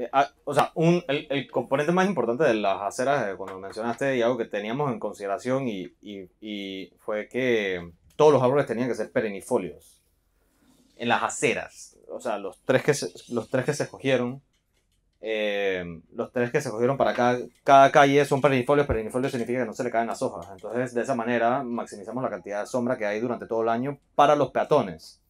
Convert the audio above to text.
Eh, ah, o sea, un, el, componente más importante de las aceras, cuando mencionaste, y algo que teníamos en consideración, y, fue que todos los árboles tenían que ser perennifolios. En las aceras. O sea, los tres que se, los tres que se escogieron. Eh, los tres que se escogieron para cada, cada calle son perennifolios. Perennifolios significa que no se le caen las hojas. Entonces, de esa manera, maximizamos la cantidad de sombra que hay durante todo el año para los peatones.